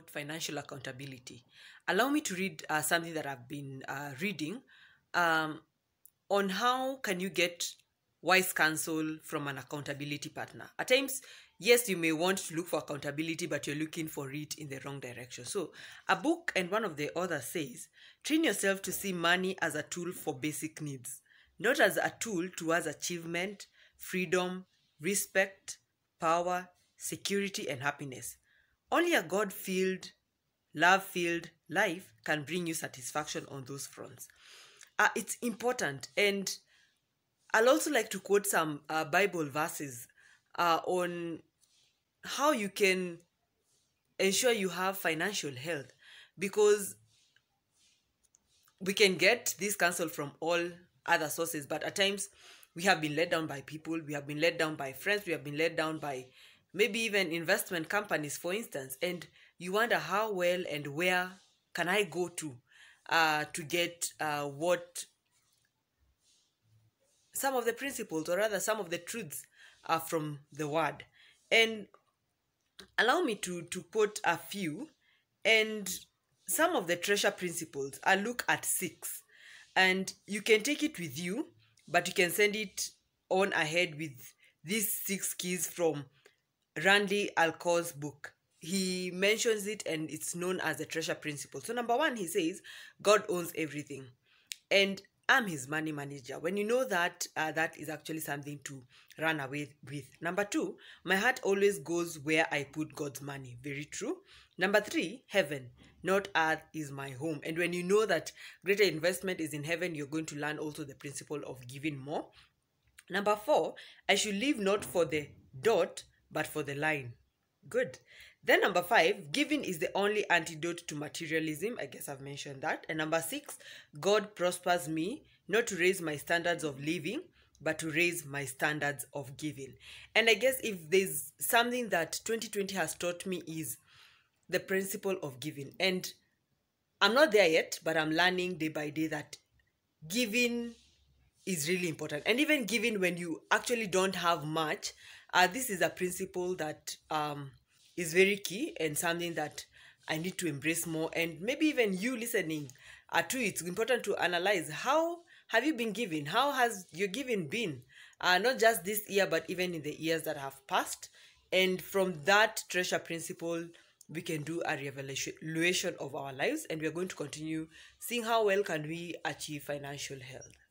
about financial accountability. Allow me to read uh, something that I've been uh, reading um, on how can you get wise counsel from an accountability partner. At times, yes, you may want to look for accountability, but you're looking for it in the wrong direction. So, a book and one of the authors says, train yourself to see money as a tool for basic needs, not as a tool towards achievement, freedom, respect, power, security, and happiness. Only a God filled, love filled life can bring you satisfaction on those fronts. Uh, it's important. And I'll also like to quote some uh, Bible verses uh, on how you can ensure you have financial health because we can get this counsel from all other sources, but at times we have been let down by people, we have been let down by friends, we have been let down by maybe even investment companies, for instance, and you wonder how well and where can I go to uh, to get uh, what some of the principles or rather some of the truths are from the word. And allow me to, to quote a few and some of the treasure principles. I look at six and you can take it with you, but you can send it on ahead with these six keys from Randy Alcore's book. He mentions it and it's known as the treasure principle. So, number one, he says, God owns everything. And I'm his money manager. When you know that, uh, that is actually something to run away with. Number two, my heart always goes where I put God's money. Very true. Number three, heaven, not earth, is my home. And when you know that greater investment is in heaven, you're going to learn also the principle of giving more. Number four, I should live not for the dot but for the line. Good. Then number five, giving is the only antidote to materialism. I guess I've mentioned that. And number six, God prospers me not to raise my standards of living, but to raise my standards of giving. And I guess if there's something that 2020 has taught me is the principle of giving. And I'm not there yet, but I'm learning day by day that giving is really important. And even giving when you actually don't have much, uh, this is a principle that um, is very key and something that I need to embrace more. And maybe even you listening uh, to it's important to analyze how have you been given? How has your giving been? Uh, not just this year, but even in the years that have passed. And from that treasure principle, we can do a revelation of our lives and we are going to continue seeing how well can we achieve financial health.